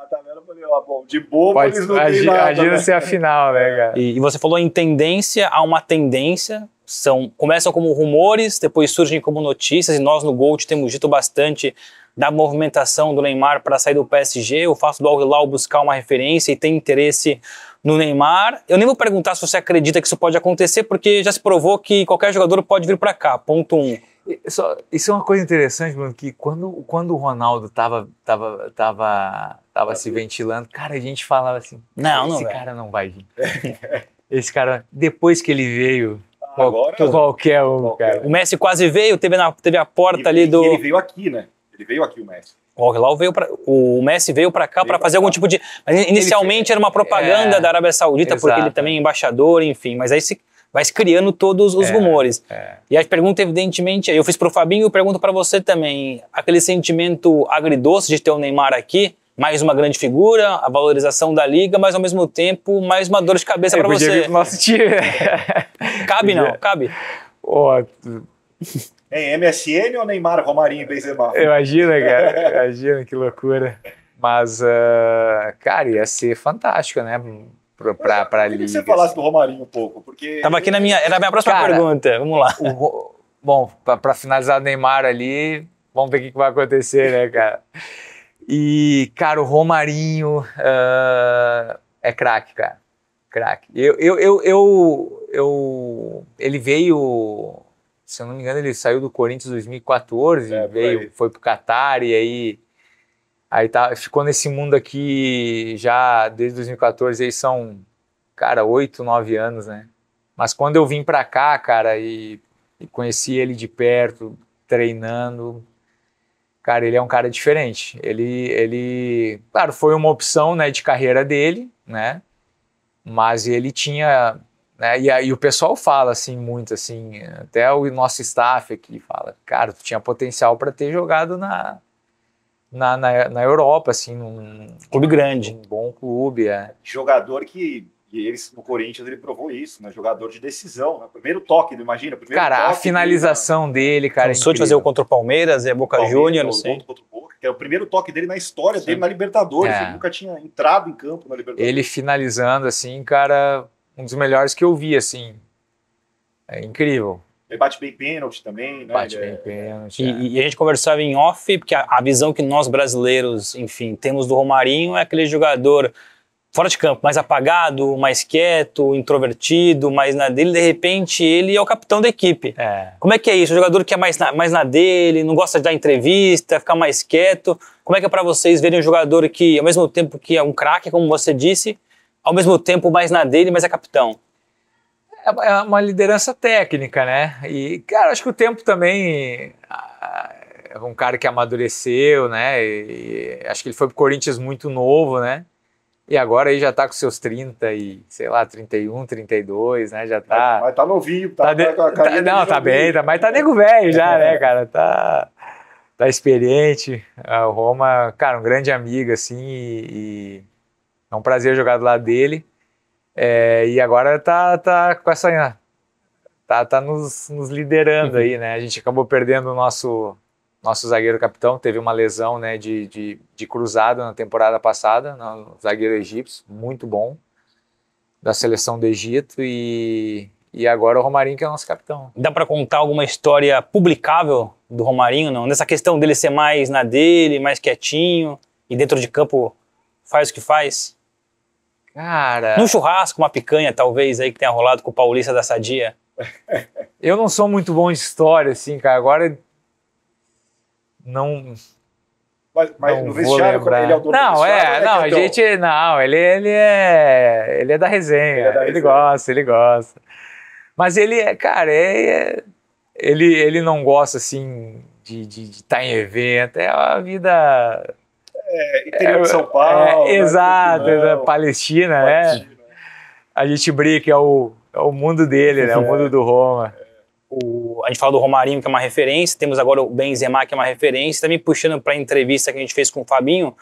falei, ó, bom, de bobo Pode, eles não agi, nada. né? a final, né, é. cara? E, e, você falou em tendência a uma tendência. São, começam como rumores, depois surgem como notícias, e nós no Gold temos dito bastante da movimentação do Neymar para sair do PSG, o fato do Al Hilal buscar uma referência e ter interesse no Neymar. Eu nem vou perguntar se você acredita que isso pode acontecer, porque já se provou que qualquer jogador pode vir para cá, ponto um. Isso, isso é uma coisa interessante, Bruno, que quando, quando o Ronaldo estava tava, tava Tava se ventilando. Cara, a gente falava assim: não, esse não é. cara não vai vir. [laughs] É. esse cara, depois que ele veio, ah, Agora, qualquer um, qualquer. cara. O Messi quase veio, teve, na, teve a porta ali do. Ele veio aqui, né? Ele veio aqui, o Messi. O lá, veio para o Messi veio para cá para fazer algum tipo de, mas inicialmente fez... era uma propaganda é, da Arábia Saudita exato. porque ele também é embaixador, enfim, mas aí se vai se criando todos os é, rumores. É. E a pergunta evidentemente, eu fiz para o Fabinho, e pergunto para você também, aquele sentimento agridoce de ter o Neymar aqui, mais uma grande figura, a valorização da liga, mas ao mesmo tempo mais uma dor de cabeça para você. pro nosso time. [laughs] cabe não, cabe. Oh. Em MSN ou Neymar, Romarinho e Benzema? Imagina, cara. imagina que loucura. Mas, uh, cara, ia ser fantástico, né? Pra, pra, liga. queria que você falasse assim. do Romarinho um pouco, porque... Tava aqui na minha, era a minha próxima cara, pergunta, vamos lá. O, bom, pra, pra finalizar o Neymar ali, vamos ver o que, que vai acontecer, né, cara? E, cara, o Romarinho uh, é craque, cara. Craque. Eu, eu, eu, eu, eu, ele veio, se eu não me engano, ele saiu do Corinthians em 2014, é, veio, foi pro Catar e aí, aí tá, ficou nesse mundo aqui já desde 2014, aí são, cara, oito, nove anos, né? Mas quando eu vim pra cá, cara, e, e conheci ele de perto, treinando, cara, ele é um cara diferente. Ele, ele, claro, foi uma opção né, de carreira dele, né? Mas ele tinha, né? E, aí o pessoal fala assim muito assim, até o nosso staff aqui fala, cara, tu tinha potencial para ter jogado na, na, na, na, Europa, assim, num clube grande, um bom clube, é. Jogador que e eles, no Corinthians, ele provou isso, né? Jogador de decisão, né? Primeiro toque, não né? imagina? Primeiro cara, a finalização dele, né? dele cara. Cansou de fazer o contra o Palmeiras e é Boca Júnior, não sei. Contra o Boca, que é o primeiro toque dele na história Sim. dele na Libertadores. É. Ele nunca tinha entrado em campo na Libertadores. Ele finalizando, assim, cara, um dos melhores que eu vi, assim. É incrível. Ele bate bem pênalti também, né? Bate ele bem é... pênalti. E, é. e, a gente conversava em off, porque a, a, visão que nós brasileiros, enfim, temos do Romarinho é aquele jogador fora de campo, mais apagado, mais quieto, introvertido, mais na dele, de repente ele é o capitão da equipe. É. Como é que é isso? O jogador que é mais na, mais na dele, não gosta de dar entrevista, ficar mais quieto. Como é que é para vocês verem um jogador que, ao mesmo tempo que é um craque, como você disse, ao mesmo tempo mais na dele, mas é capitão? É uma é liderança técnica, né? E, cara, acho que o tempo também é um cara que amadureceu, né? E, acho que ele foi pro Corinthians muito novo, né? E agora aí já está com seus 30 e, sei lá, 31, 32, né? Já tá. Mas, mas tá novinho, tá, tá, de... com a tá, Não, tá bem, tá, mas tá nego velho já, né, [laughs] cara? Tá, tá experiente. A Roma, cara, um grande amigo, assim, e, e é um prazer jogar do lado dele. É, e agora tá, tá com essa. Tá, tá nos, nos liderando uhum. aí, né? A gente acabou perdendo o nosso nosso zagueiro capitão teve uma lesão né, de, de, de na temporada passada, no zagueiro egípcio, muito bom, da seleção do Egito, e, e agora o Romarinho que é nosso capitão. Dá para contar alguma história publicável do Romarinho, não? Nessa questão dele ser mais na dele, mais quietinho, e dentro de campo faz o que faz? Cara... Num churrasco, uma picanha, talvez, aí que tenha rolado com o Paulista da Sadia. [laughs] Eu não sou muito bom de história, assim, cara. Agora não. Mas, mas não no vestiário, lembrar. ele é autor é Não, é, não, a gente. Não, ele, ele é. Ele é da resenha. Ele, é da resenha. gosta, ele gosta. Mas ele é, cara, é, é ele, ele não gosta assim de estar de, tá em evento. É a vida. É, interior é, de São é, Paulo. Né, é, exato, né, da Palestina, né? Palestina, né? A gente brinca, é o, é o mundo dele, né? O mundo do Roma o, a gente fala do Romarinho, que é uma referência, temos agora o Benzema, que é uma referência, também puxando para a entrevista que a gente fez com o Fabinho,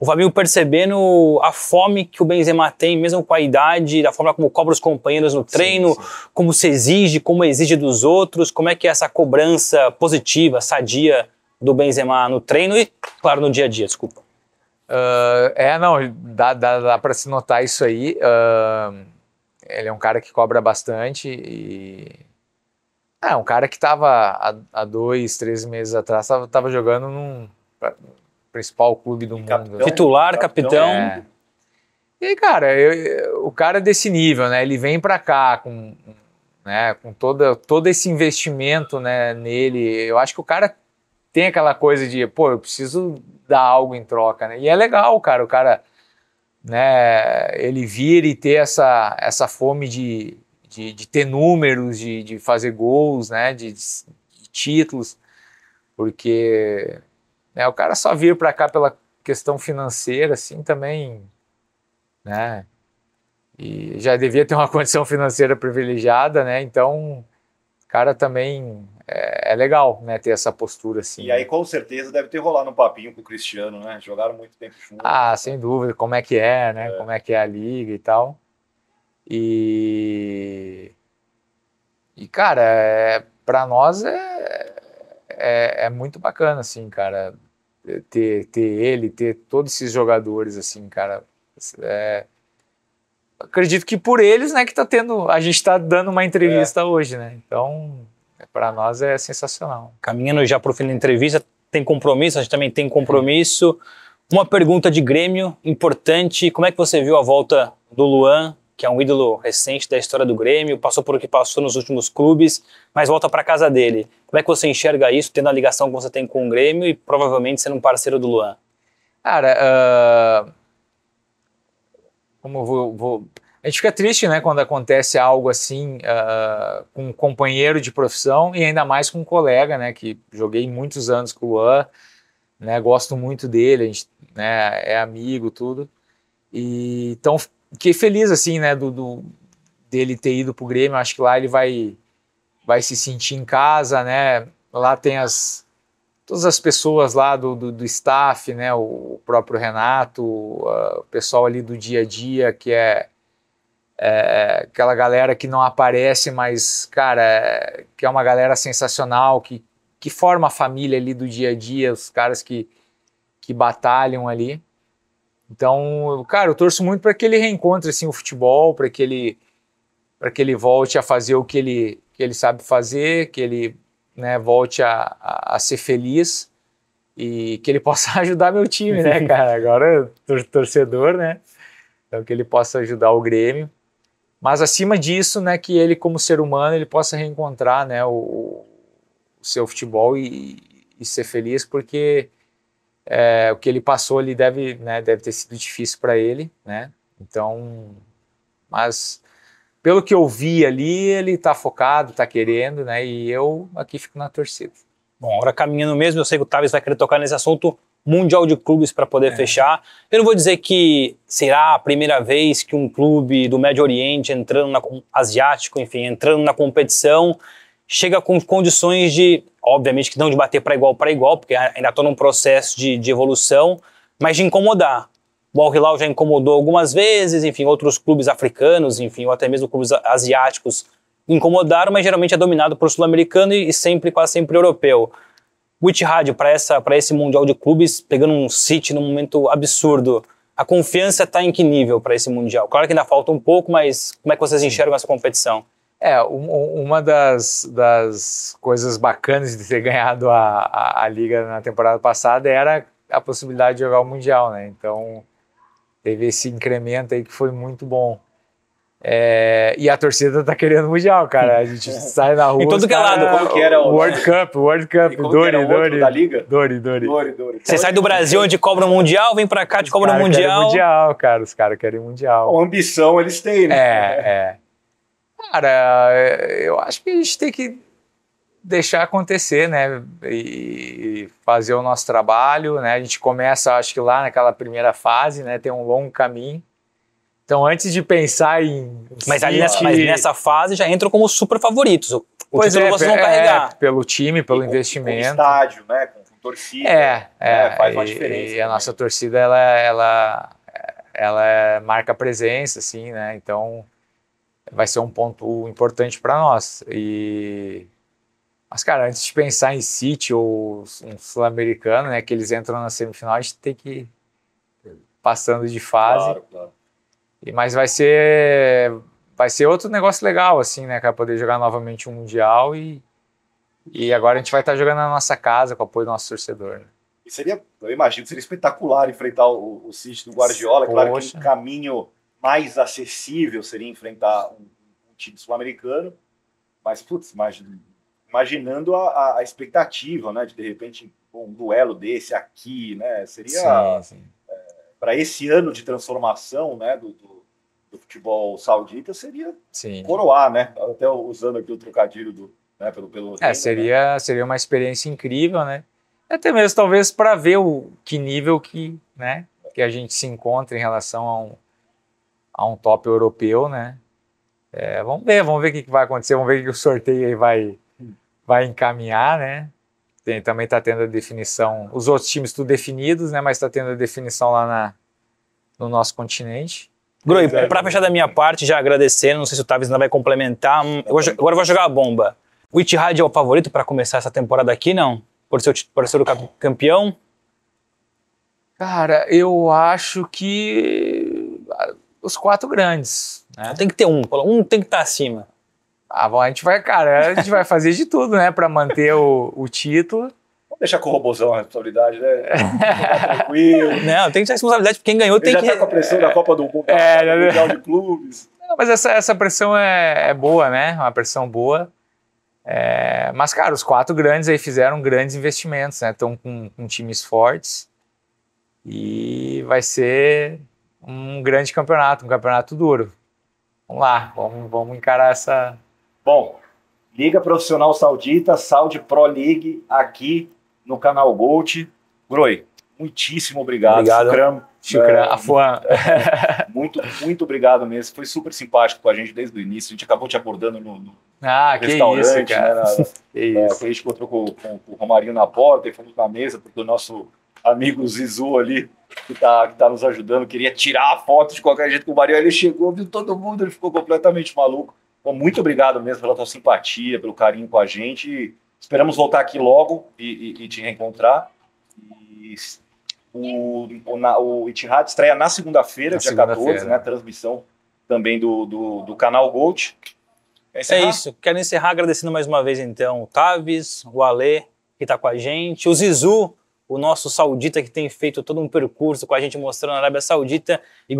o Fabinho percebendo a fome que o Benzema tem, mesmo com a idade, da forma como cobra os companheiros no treino, sim, sim. como se exige, como exige dos outros, como é que é essa cobrança positiva, sadia do Benzema no treino e, claro, no dia a dia, desculpa. Uh, é, não, dá, dá, dá para se notar isso aí. Uh, ele é um cara que cobra bastante e é, um cara que estava há, dois, três meses atrás, estava jogando no principal clube do mundo. Titular, capitão. É. E, cara, eu, o cara é desse nível, né? Ele vem para cá com, né, com toda, todo esse investimento né, nele. Eu acho que o cara tem aquela coisa de, pô, eu preciso dar algo em troca, né? E é legal, cara, o cara, né, ele vir e ter essa, essa fome de, de, de ter números, de, de fazer gols, né? De, de títulos, porque né, o cara só vir para cá pela questão financeira, assim, também, né? E já devia ter uma [laughs] condição financeira privilegiada, né? Então, cara, também é, é, legal, né? Ter essa postura assim. E aí, né. com certeza, deve ter rolado um papinho com o Cristiano, né? Jogaram muito tempo juntos. Ah, né. sem dúvida. Como é que é, né? É. Como é que é a liga e tal. E. E, cara, é, para nós é, é, é, muito bacana, assim, cara, ter, ter ele, ter todos esses jogadores, assim, cara. É, acredito que por eles, né, que tá tendo. A gente tá dando uma entrevista é. hoje, né? Então, para nós é sensacional. Caminhando já pro fim da entrevista, tem compromisso, a gente também tem compromisso. Uma pergunta de Grêmio importante: como é que você viu a volta do Luan que é um ídolo recente da história do Grêmio, passou por o que passou nos últimos clubes, mas volta para casa dele. Como é que você enxerga isso, tendo a ligação que você tem com o Grêmio e provavelmente sendo um parceiro do Luan? Cara, uh... como eu vou, vou... A gente fica triste, né, quando acontece algo assim uh, com um companheiro de profissão e ainda mais com um colega, né, que joguei muitos anos com o Luan, né, gosto muito dele, a gente, né, é amigo, tudo. E então fiquei feliz, assim, né, do, do, dele ter ido pro Grêmio. Acho que lá ele vai, vai se sentir em casa, né? Lá tem as todas as pessoas lá do, do, do staff, né? O próprio Renato, o pessoal ali do dia a dia, que é, é aquela galera que não aparece, mas, cara, é, que é uma galera sensacional, que, que forma a família ali do dia a dia, os caras que, que batalham ali. Então, cara, eu torço muito para que ele reencontre assim, o futebol, para que ele para que ele volte a fazer o que ele, que ele sabe fazer, que ele né, volte a, a, a, ser feliz e que ele [laughs] possa ajudar meu time, né, [laughs] cara? Agora torcedor, né? Então que ele possa ajudar o Grêmio. Mas acima disso, né, que ele como ser humano ele possa reencontrar, né, o, o seu futebol e, e ser feliz, porque é, o que ele passou ali deve, né, deve ter sido difícil para ele, né? Então, mas pelo que eu vi ali, ele está focado, está querendo, né? E eu aqui fico na torcida. Bom, agora caminhando mesmo, eu sei que o Tavis vai querer tocar nesse assunto mundial de clubes para poder é. fechar. Eu não vou dizer que será a primeira vez que um clube do Médio Oriente entrando na asiático, enfim, entrando na competição, chega com condições de obviamente que não de bater para igual para igual, porque ainda estou num processo de, de, evolução, mas de incomodar. O Al Hilal já incomodou algumas vezes, enfim, outros clubes africanos, enfim, ou até mesmo clubes asiáticos incomodaram, mas geralmente é dominado por sul-americano e, e sempre, quase sempre europeu. O Itihad, para esse Mundial de Clubes, pegando um City num momento absurdo, a confiança está em que nível para esse Mundial? Claro que ainda falta um pouco, mas como é que vocês enxergam essa competição? É, um, uma das, das coisas bacanas de ter ganhado a, a, a, Liga na temporada passada era a possibilidade de jogar o Mundial, né? Então, teve esse incremento aí que foi muito bom. É, e a torcida tá querendo Mundial, cara. A gente [laughs] é. sai na rua. Em todo que é lado. Como que era o World Cup, World Cup, Dori, Dori. Da Liga? Dori, Dori. Dori, então, Você sai do assim, Brasil onde cobra o Mundial, vem pra cá, te cobra o Mundial. Mundial, cara. Os caras querem Mundial. A ambição eles têm, né? É, é. Cara, é, eu acho que a gente tem que deixar acontecer, né? E fazer o nosso trabalho, né? A gente começa, acho que lá naquela primeira fase, né? Tem um longo caminho. Então, antes de pensar em. Mas, ali nessa, mas nessa fase já entram como super favoritos. O pois título é, vocês vão é, carregar. É, pelo time, pelo investimento. Com estádio, né? Com, com torcida. É, né? é, faz e, uma diferença. E a nossa torcida, ela, ela, ela é, marca presença, assim, né? Então vai ser um ponto importante para nós. E mas, cara, antes de pensar em City ou um Sul-Americano, né, que eles entram na semifinal, a gente tem que ir passando de fase. Claro, claro. E, mas vai ser vai ser outro negócio legal, assim, né, cara, poder jogar novamente um Mundial e, e agora a gente vai estar tá jogando na nossa casa com o apoio do nosso torcedor, né? E seria, eu imagino, seria espetacular enfrentar o, o City do Guardiola, Poxa. É claro que é um caminho mais acessível seria enfrentar um, um time sul-americano, mas, putz, imagine, imaginando a, a, expectativa, né, de de repente um duelo desse aqui, né, seria é, para esse ano de transformação, né, do, do, do futebol saudita seria sim. coroar, né, até usando aqui o trocadilho do, né, pelo pelo. É, né. seria né? seria uma experiência incrível, né, é até mesmo talvez para ver o que nível que, né, que a gente se encontra em relação a um a um top europeu, né? É, vamos ver, vamos ver o que, vai acontecer, vamos ver o que o sorteio vai, vai encaminhar, né? Tem, também está tendo a definição, os outros times tudo definidos, né? Mas está tendo a definição lá na, no nosso continente. Groi, é para fechar da minha parte, já agradecendo, não sei se o Tavis ainda vai complementar. Eu vou, agora eu vou jogar a bomba. O Itihad é o favorito para começar essa temporada aqui, não? Por ser, por ser o campeão? Cara, eu acho que os quatro grandes. Né? Tem que ter um, um tem que estar tá acima. Ah, bom, a gente vai, cara, a gente vai fazer de tudo, né, para manter o, o título. Vamos deixar com o robôzão a responsabilidade, né? [laughs] tranquilo. Não, tem que ter responsabilidade, quem ganhou Ele tem já que. Já tá com a pressão da Copa do Mundo, é, já... de Clubes. Não, mas essa, essa pressão é, é boa, né? Uma pressão boa. É, mas, cara, os quatro grandes aí fizeram grandes investimentos, né? Estão com, com times fortes. E vai ser um grande campeonato, um campeonato duro. Vamos lá, vamos, vamos encarar essa. Bom, Liga Profissional Saudita, Saudi Pro League, aqui no canal Gold. Groi, muitíssimo obrigado. Obrigado. Sucram, Shukran, é, [laughs] Muito, muito obrigado mesmo. Foi super simpático com a gente desde o início. A gente acabou te abordando no, no ah, restaurante. Que isso, cara. Né, na, [laughs] que é, isso. a gente encontrou com, com, com o Romarinho na porta e fomos na mesa, porque o nosso amigo Zizu ali, que está que tá nos ajudando, queria tirar a foto de qualquer jeito com o Marião. Ele chegou, viu todo mundo, ele ficou completamente maluco. Bom, então, muito obrigado mesmo pela tua simpatia, pelo carinho com a gente. Esperamos voltar aqui logo e, e, e te reencontrar. E o, o, o Itihad estreia na segunda-feira, dia segunda 14, né? né? Transmissão também do, do, do canal Gold. É isso. Quero encerrar agradecendo mais uma vez, então, o Tavis, o Alê, que está com a gente, o Zizu, o nosso saudita que tem feito todo um percurso com a gente mostrando a Arábia Saudita. E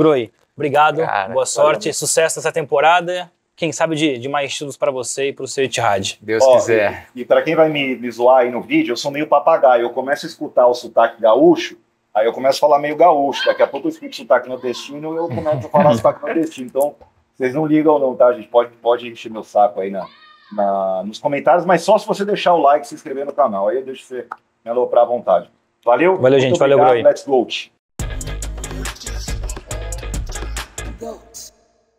obrigado, Cara, boa sorte, sucesso nessa temporada. Quem sabe de, de mais títulos para você e para o seu Etihad. Deus quiser. E, e para quem vai me, me zoar aí no vídeo, eu sou meio papagaio. Eu começo a escutar o sotaque gaúcho, aí eu começo a falar meio gaúcho. Daqui a pouco eu escuto sotaque nordestino e eu começo a falar sotaque nordestino. Então, vocês não ligam não, tá, gente? Pode, pode encher meu saco aí na, na, nos comentários, mas só se você deixar o like e se inscrever no canal. Aí eu deixo você me aloprar à vontade. Valeu? Valeu, gente. Obrigado. Valeu, Broi. Let's